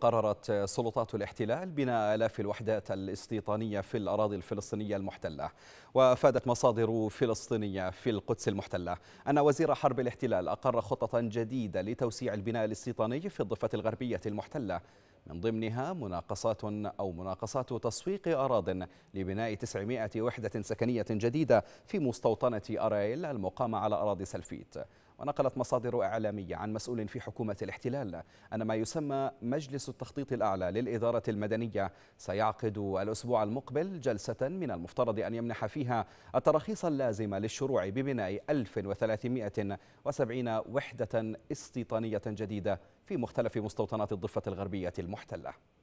قررت سلطات الاحتلال بناء آلاف الوحدات الاستيطانية في الأراضي الفلسطينية المحتلة وأفادت مصادر فلسطينية في القدس المحتلة أن وزير حرب الاحتلال أقر خططا جديدة لتوسيع البناء الاستيطاني في الضفة الغربية المحتلة من ضمنها مناقصات أو مناقصات تسويق أراض لبناء 900 وحدة سكنية جديدة في مستوطنة أرايل المقامة على أراضي سلفيت ونقلت مصادر إعلامية عن مسؤول في حكومة الاحتلال أن ما يسمى مجلس التخطيط الأعلى للإدارة المدنية سيعقد الأسبوع المقبل جلسة من المفترض أن يمنح فيها التراخيص اللازمة للشروع ببناء 1370 وحدة استيطانية جديدة في مختلف مستوطنات الضفة الغربية المحتلة